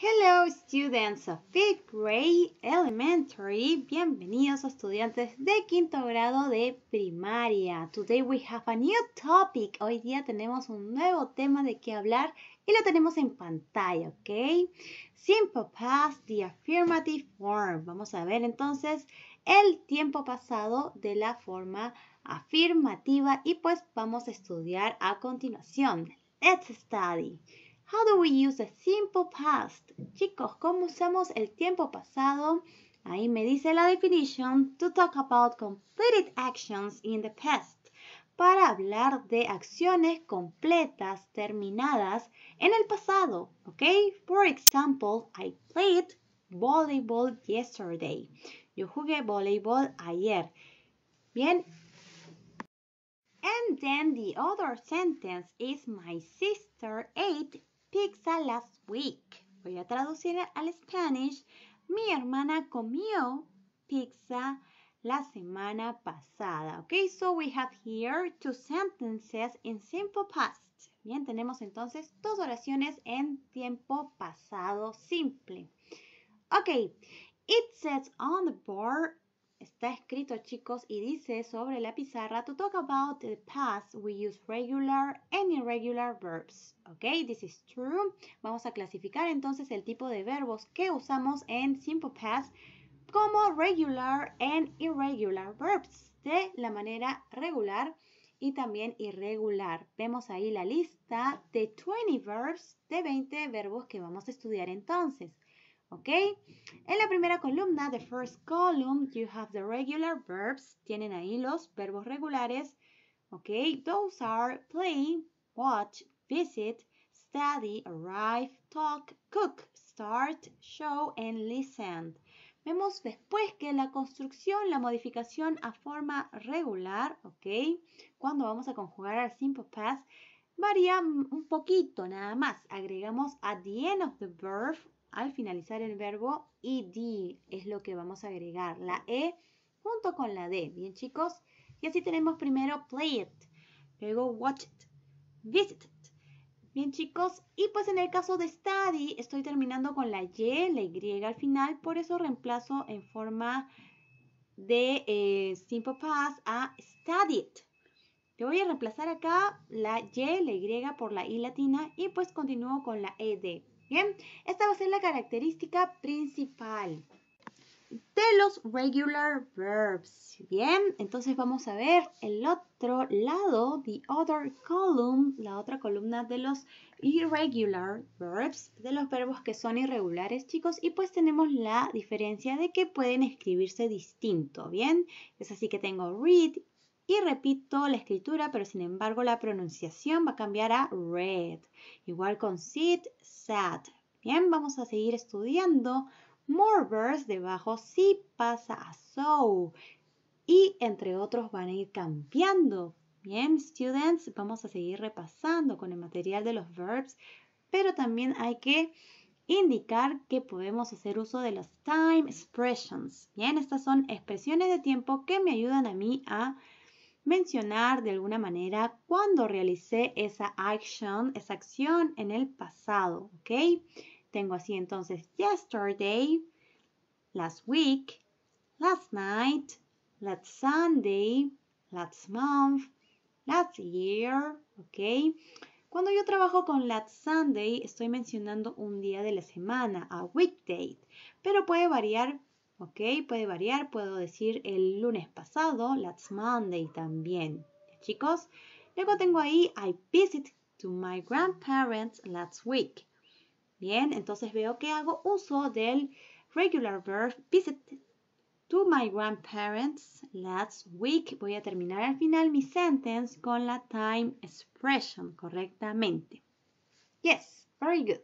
Hello students of fifth grade elementary. Bienvenidos estudiantes de quinto grado de primaria. Today we have a new topic. Hoy día tenemos un nuevo tema de qué hablar y lo tenemos en pantalla, ¿ok? Simple past, the affirmative form. Vamos a ver entonces el tiempo pasado de la forma afirmativa y pues vamos a estudiar a continuación. Let's study. How do we use the simple past? Chicos, ¿cómo usamos el tiempo pasado? Ahí me dice la definición to talk about completed actions in the past para hablar de acciones completas terminadas en el pasado, ¿ok? For example, I played volleyball yesterday. Yo jugué voleibol ayer. Bien. And then the other sentence is my sister ate pizza last week. Voy a traducir al Spanish. Mi hermana comió pizza la semana pasada. Ok, so we have here two sentences in simple past. Bien, tenemos entonces dos oraciones en tiempo pasado simple. Ok, it says on the board Está escrito, chicos, y dice sobre la pizarra to talk about the past we use regular and irregular verbs. Ok, this is true. Vamos a clasificar entonces el tipo de verbos que usamos en simple past como regular and irregular verbs de la manera regular y también irregular. Vemos ahí la lista de 20 verbs, de 20 verbos que vamos a estudiar entonces. Ok, En la primera columna, the first column, you have the regular verbs. Tienen ahí los verbos regulares. ok, Those are play, watch, visit, study, arrive, talk, cook, start, show, and listen. Vemos después que la construcción, la modificación a forma regular, ¿ok? Cuando vamos a conjugar al simple past, varía un poquito nada más. Agregamos at the end of the verb al finalizar el verbo id es lo que vamos a agregar, la e junto con la d, ¿bien chicos? Y así tenemos primero play it, luego watch it, visit it. Bien chicos, y pues en el caso de study estoy terminando con la y, la y al final, por eso reemplazo en forma de eh, simple past a study it. Yo voy a reemplazar acá la Y, la Y por la I latina y pues continúo con la ED. Bien, esta va a ser la característica principal de los regular verbs. Bien, entonces vamos a ver el otro lado, the other column, la otra columna de los irregular verbs, de los verbos que son irregulares, chicos, y pues tenemos la diferencia de que pueden escribirse distinto, ¿bien? Es así que tengo read y repito la escritura, pero sin embargo la pronunciación va a cambiar a read. Igual con sit, sat. Bien, vamos a seguir estudiando. More verbs debajo si pasa a so. Y entre otros van a ir cambiando. Bien, students, vamos a seguir repasando con el material de los verbs, pero también hay que indicar que podemos hacer uso de las time expressions. Bien, estas son expresiones de tiempo que me ayudan a mí a mencionar de alguna manera cuando realicé esa action, esa acción en el pasado, ¿ok? Tengo así entonces yesterday, last week, last night, last Sunday, last month, last year, ¿ok? Cuando yo trabajo con last Sunday, estoy mencionando un día de la semana, a weekday, pero puede variar ¿ok? Puede variar, puedo decir el lunes pasado, last Monday también. Chicos, luego tengo ahí I visit to my grandparents last week. Bien, entonces veo que hago uso del regular verb visit to my grandparents last week. Voy a terminar al final mi sentence con la time expression correctamente. Yes, very good.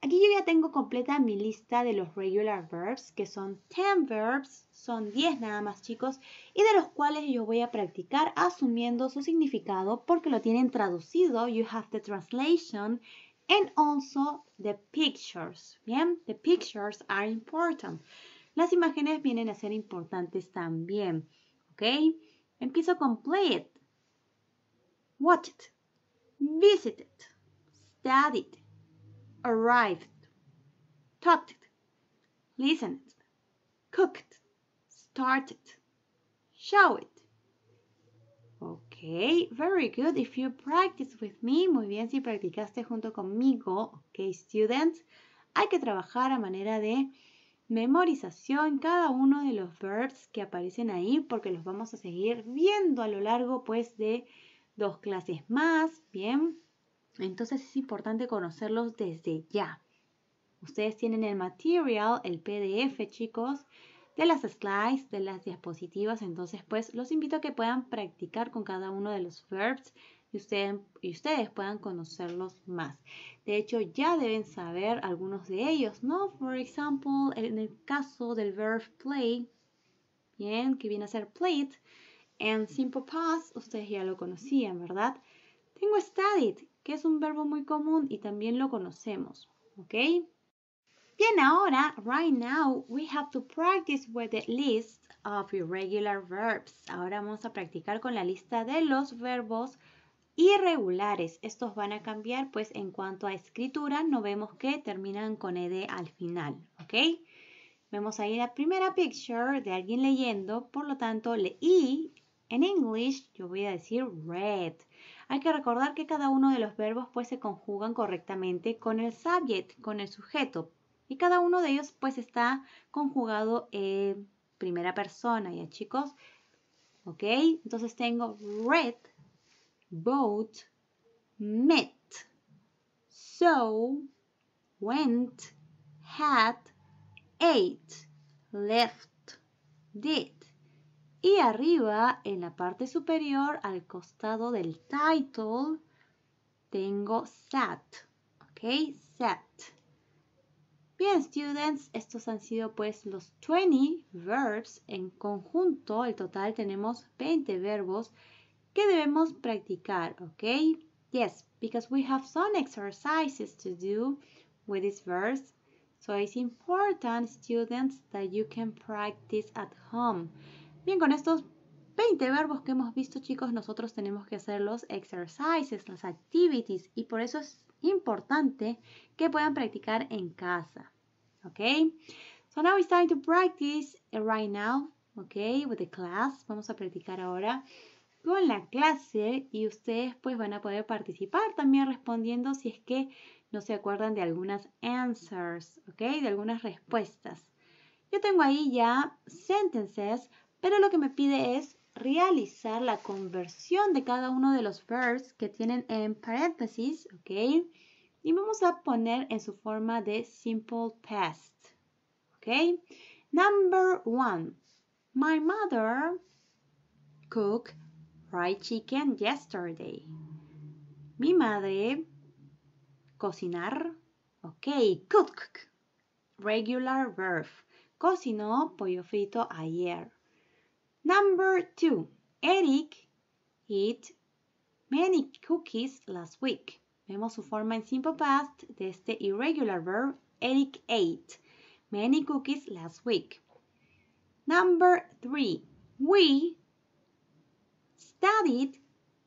Aquí yo ya tengo completa mi lista de los regular verbs, que son 10 verbs, son 10 nada más chicos, y de los cuales yo voy a practicar asumiendo su significado porque lo tienen traducido, you have the translation, and also the pictures, ¿bien? The pictures are important. Las imágenes vienen a ser importantes también, ¿ok? Empiezo con play it, watch it, visit it, study it arrived, talked, listened, cooked, started, showed. Ok, very good. If you practice with me, muy bien, si practicaste junto conmigo, ok, students, hay que trabajar a manera de memorización cada uno de los verbs que aparecen ahí porque los vamos a seguir viendo a lo largo pues de dos clases más, bien. Entonces es importante conocerlos desde ya. Ustedes tienen el material, el PDF, chicos, de las slides, de las diapositivas. Entonces, pues los invito a que puedan practicar con cada uno de los verbs y ustedes, puedan conocerlos más. De hecho, ya deben saber algunos de ellos, ¿no? Por ejemplo, en el caso del verb play, bien, que viene a ser played, en simple past, ustedes ya lo conocían, ¿verdad? Tengo studied, que es un verbo muy común y también lo conocemos, ¿ok? Bien, ahora, right now, we have to practice with the list of irregular verbs. Ahora vamos a practicar con la lista de los verbos irregulares. Estos van a cambiar, pues en cuanto a escritura, no vemos que terminan con ed al final, ¿ok? Vemos ahí la primera picture de alguien leyendo, por lo tanto, leí en English, yo voy a decir read. Hay que recordar que cada uno de los verbos pues se conjugan correctamente con el subject, con el sujeto. Y cada uno de ellos pues está conjugado en primera persona, ¿ya chicos? ¿Ok? Entonces tengo read, boat, met, so, went, had, ate, left, did. Y arriba, en la parte superior, al costado del title, tengo sat. ¿Ok? Sat. Bien, students, estos han sido pues los 20 verbs en conjunto. El total tenemos 20 verbos que debemos practicar. ¿Ok? Yes, because we have some exercises to do with this verse. So it's important, students, that you can practice at home. Bien, con estos 20 verbos que hemos visto, chicos, nosotros tenemos que hacer los exercises, las activities, y por eso es importante que puedan practicar en casa. ¿Ok? So now it's time to practice right now, ¿ok? With the class. Vamos a practicar ahora con la clase y ustedes pues van a poder participar también respondiendo si es que no se acuerdan de algunas answers, ¿ok? De algunas respuestas. Yo tengo ahí ya sentences pero lo que me pide es realizar la conversión de cada uno de los verbs que tienen en paréntesis, ¿ok? Y vamos a poner en su forma de simple past, ¿ok? Number one, my mother cooked fried chicken yesterday. Mi madre cocinar, ok, cook, regular verb. Cocinó pollo frito ayer. Number two, Eric ate many cookies last week. Vemos su forma en simple past de este irregular verb. Eric ate many cookies last week. Number three, we studied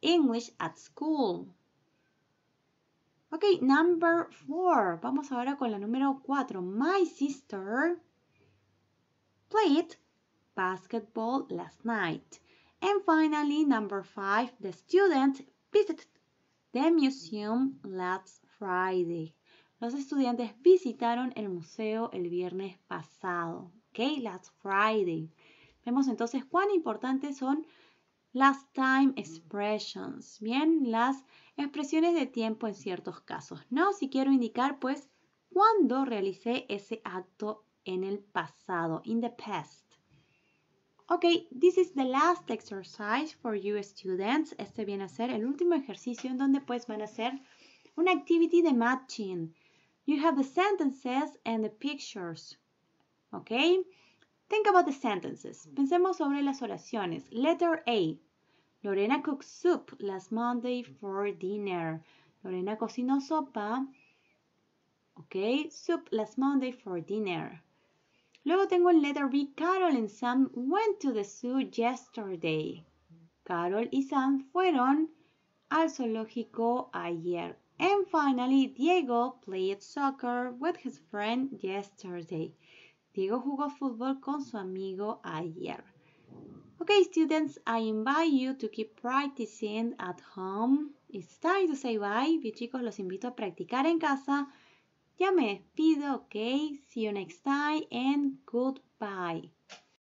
English at school. Ok, number four. Vamos ahora con la número cuatro. My sister played basketball last night. And finally, number five, the student visited the museum last Friday. Los estudiantes visitaron el museo el viernes pasado. Okay, Last Friday. Vemos entonces cuán importantes son last time expressions. Bien, las expresiones de tiempo en ciertos casos. No, si quiero indicar pues cuándo realicé ese acto en el pasado, in the past. Ok, this is the last exercise for you students. Este viene a ser el último ejercicio en donde pues van a hacer una activity de matching. You have the sentences and the pictures. Ok, think about the sentences. Pensemos sobre las oraciones. Letter A. Lorena cooked soup last Monday for dinner. Lorena cocinó sopa. Ok, soup last Monday for dinner. Luego tengo Letter B. Carol and Sam went to the zoo yesterday. Carol y Sam fueron al zoológico ayer. And finally, Diego played soccer with his friend yesterday. Diego jugó fútbol con su amigo ayer. Okay, students, I invite you to keep practicing at home. It's time to say bye. chicos, los invito a practicar en casa. Ya me despido, ok. See you next time and goodbye.